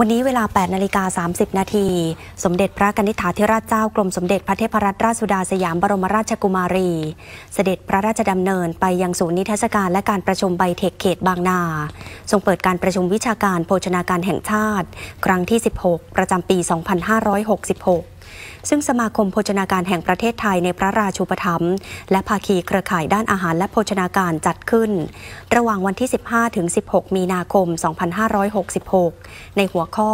วันนี้เวลา8นาฬิกา30 นาที สมเด็จพระกนิษฐาธิราชเจ้ากรมสมเด็จพระเทพรัตนราชสุดาสยามบรมราชกุมารี เสด็จพระราชดำเนินไปยังศูนย์นิทรรศการและการประชุมไบเทค เขตบางนา ทรงเปิดการประชุมวิชาการโภชนาการแห่งชาติ ครั้งที่ 16 ประจำปี 2566ซึ่งสมาคมโภชนาการแห่งประเทศไทยในพระราชูปถัมภ์และภาคีเครือข่ายด้านอาหารและโภชนาการจัดขึ้น ระหว่างวันที่ 15 ถึง 16 มีนาคม 2566 ในหัวข้อ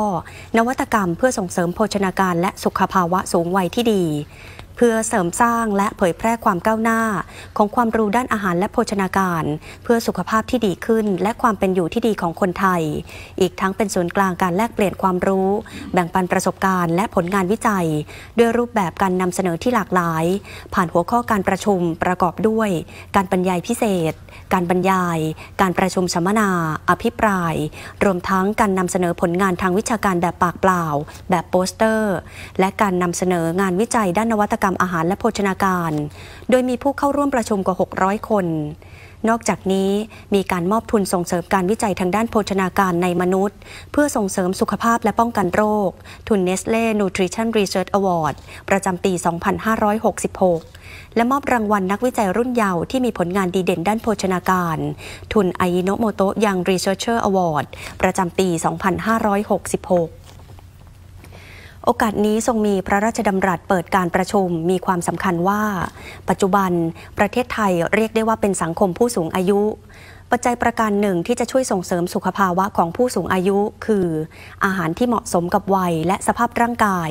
นวัตกรรมเพื่อส่งเสริมโภชนาการและสุขภาวะสูงวัยที่ดีพื่อเสริมสร้างและเผยแพร่ความก้าวหน้าของความรู้ด้านอาหารและโภชนาการ เพื่อสุขภาพที่ดีขึ้นและความเป็นอยู่ที่ดีของคนไทย อีกทั้งเป็นศูนย์กลางการแลกเปลี่ยนความรู้ แบ่งปันประสบการณ์ และผลงานวิจัย ด้วยรูปแบบการนำเสนอที่หลากหลาย ผ่านหัวข้อการประชุมประกอบด้วย การบรรยายพิเศษ การบรรยาย การประชุมสัมมนา อภิปราย รวมทั้งการนำเสนอผลงานทางวิชาการแบบปากเปล่า แบบโปสเตอร์ และการนำเสนองานวิจัยด้านนวัตกรรมรมอาหารและโภชนาการ โดยมีผู้เข้าร่วมประชุมกว่า 600 คน นอกจากนี้มีการมอบทุนส่งเสริมการวิจัยทางด้านโภชนาการในมนุษย์ เพื่อส่งเสริมสุขภาพและป้องกันโรค ทุน Nestle Nutrition Research Award ประจำปี 2566 และมอบรางวัลนักวิจัยรุ่นเยาว์ที่มีผลงานดีเด่นด้านโภชนาการ ทุนไอโนโมโตะยังรีเสิร์ชเชอร์อวอร์ดประจำปี 2566โอกาสนี้ทรงมีพระราชดำรัสเปิดการประชุมมีความสำคัญว่า ปัจจุบัน ประเทศไทยเรียกได้ว่าเป็นสังคมผู้สูงอายุ ปัจจัยประการหนึ่งที่จะช่วยส่งเสริมสุขภาวะของผู้สูงอายุคือ อาหารที่เหมาะสมกับวัยและสภาพร่างกาย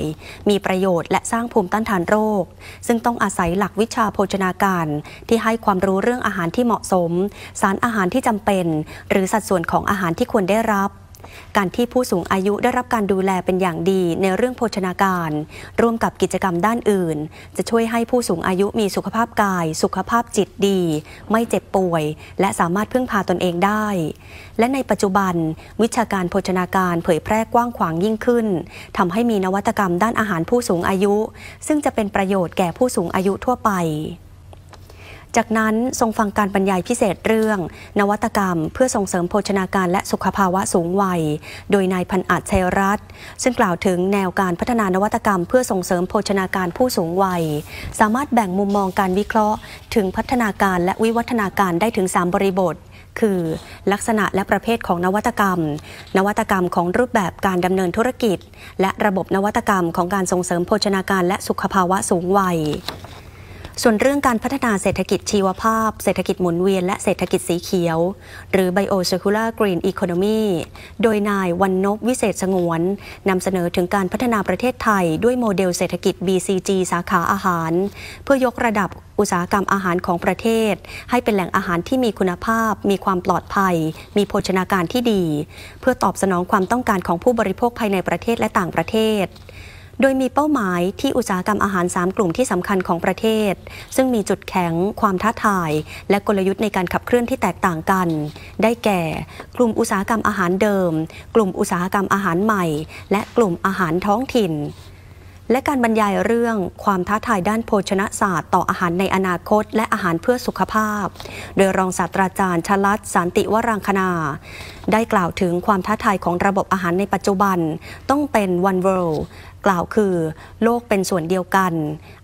มีประโยชน์และสร้างภูมิต้านทานโรค ซึ่งต้องอาศัยหลักวิชาโภชนาการที่ให้ความรู้เรื่องอาหารที่เหมาะสม สารอาหารที่จำเป็น หรือสัดส่วนของอาหารที่ควรได้รับการที่ผู้สูงอายุได้รับการดูแลเป็นอย่างดี ในเรื่องโภชนาการร่วมกับกิจกรรมด้านอื่น จะช่วยให้ผู้สูงอายุมีสุขภาพกายสุขภาพจิตดี ไม่เจ็บป่วย และสามารถพึ่งพาตนเองได้ และในปัจจุบัน วิชาการโภชนาการเผยแพร่กว้างขวางยิ่งขึ้นทำให้มีนวัตกรรมด้านอาหารผู้สูงอายุ ซึ่งจะเป็นประโยชน์แก่ผู้สูงอายุทั่วไปจากนั้นทรงฟังการบรรยายพิเศษเรื่อง นวัตกรรม เพื่อส่งเสริมโภชนาการและสุขภาวะสูงวัย โดยนายพันอาจชัยรัตน์ซึ่งกล่าวถึงแนวการพัฒนานวัตกรรมเพื่อส่งเสริมโภชนาการผู้สูงวัย สามารถแบ่งมุมมองการวิเคราะห์ถึงพัฒนาการและวิวัฒนาการได้ถึง 3 บริบท คือ ลักษณะและประเภทของนวัตกรรม นวัตกรรมของรูปแบบการดำเนินธุรกิจ และระบบนวัตกรรมของการส่งเสริมโภชนาการและสุขภาวะสูงวัยส่วนเรื่องการพัฒนาเศรษฐกิจชีวภาพ เศรษฐกิจหมุนเวียนและเศรษฐกิจสีเขียว หรือ Bio Circular Green Economy โดยนายวันนบวิเศษสงวนนำเสนอถึงการพัฒนาประเทศไทย ด้วยโมเดลเศรษฐกิจ BCG สาขาอาหาร เพื่อยกระดับอุตสาหกรรมอาหารของประเทศ ให้เป็นแหล่งอาหารที่มีคุณภาพมีความปลอดภัย มีโภชนาการที่ดี เพื่อตอบสนองความต้องการของผู้บริโภคภายในประเทศและต่างประเทศโดยมีเป้าหมายที่อุตสาหกรรมอาหาร3กลุ่มที่สำคัญของประเทศ ซึ่งมีจุดแข็งความท้าทาย และกลยุทธ์ในการขับเคลื่อนที่แตกต่างกัน ได้แก่ กลุ่มอุตสาหกรรมอาหารเดิม กลุ่มอุตสาหกรรมอาหารใหม่ และกลุ่มอาหารท้องถิ่นและการบรรยายเรื่องความท้าทายด้านโภชนศาสตร์ ต่ออาหารในอนาคตและอาหารเพื่อสุขภาพ โดยรองศาสตราจารย์ชลัดสันติวรังคณา ได้กล่าวถึงความท้าทายของระบบอาหารในปัจจุบันต้องเป็น one world กล่าวคือ โลกเป็นส่วนเดียวกัน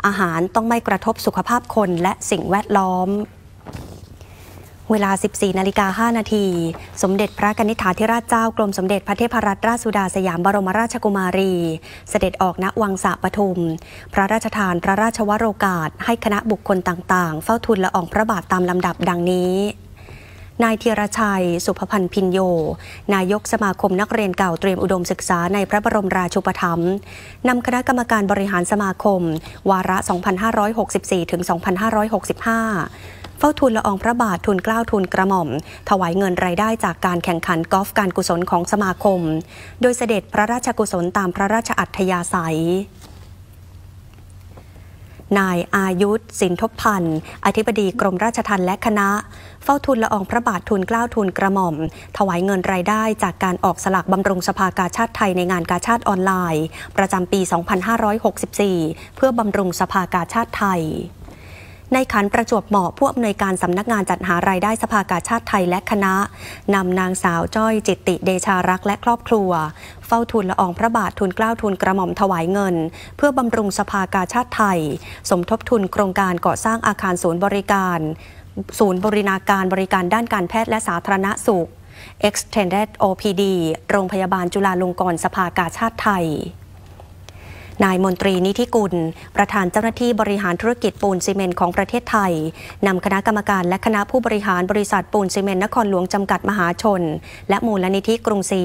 อาหารต้องไม่กระทบสุขภาพคนและสิ่งแวดล้อมเวลา 14 นาฬิกา5นาที สมเด็จพระกนิษฐาธิราชเจ้า กรมสมเด็จพระเทพรัตนราชสุดาสยามบรมราชกุมารี เสด็จออกณวังสะปทุม พระราชทาน พระราชวโรกาส ให้คณะบุคคลต่างๆ เฝ้าทูลละอองพระบาทตามลำดับดังนี้ นายธีรชัย สุภพันธ์พินโย นายกสมาคมนักเรียนเก่าเตรียมอุดมศึกษาในพระบรมราชูปถัมภ์ นำคณะกรรมการบริหารสมาคม วาระ 2564-2565เฝ้าทูลละอองพระบาททูลกล้าวทูลกระหม่อม ถวายเงินรายได้จากการแข่งขันกอล์ฟการกุศลของสมาคม โดยเสด็จพระราชกุศลตามพระราชอัธยาศัยนายอายุธสินทบพันธ์อธิบดีกรมราชทัณฑ์และคณะ เฝ้าทูลละอองพระบาททูลกล้าวทูลกระหม่อม ถวายเงินรายได้จากการออกสลักบำรุงสภากาชาติไทยในงานกาชาติออนไลน์ประจำปี 2564 เพื่อบำรุงสภากาชาติไทยในขันประจวบเหมาะผู้อำนวยการสำนักงานจัดหารายได้สภากาชาติไทยและคณะนำนางสาวจ้อยจิตติเดชารักและครอบครัว เฝ้าทุนละอองพระบาททุนกล้าทุนกระหม่อมถวายเงิน เพื่อบำรุงสภากาชาติไทย สมทบทุนโครงการก่อสร้างอาคารศูนย์บริการ ศูนย์บริาการบริการด้านการแพทย์และสาธารณสุข Extended OPD โรงพยาบาลจุฬาลงกรณ์สภากาชาติไทยนายมนตรีนิธิกุลประธานเจ้าหน้าที่บริหารธุรกิจปูนซีเมนต์ของประเทศไทยนำคณะกรรมการและคณะผู้บริหารบริษัทปูนซีเมนต์นครหลวงจำกัดมหาชน และมูลนิธิกรุงศรี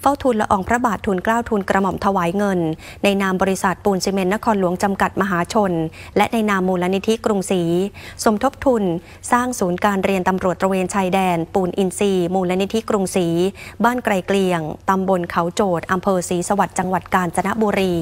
เฝ้าทุนละออง พระบาททุนเกล้าทุนกระหม่อมถวายเงิน ในนามบริษัทปูนซีเมนต์นครหลวงจำกัดมหาชน และในนามมูลนิธิกรุงศรีสมทบทุนสร้างศูนย์การเรียนตำรวจตระเวนชายแดน ปูนอินทรีมูลนิธิกรุงศรีบ้านไกลเกลียงตำบลเขาโจดอำเภอศรีสวัสดิ์จังหวัดกาญจนบุรี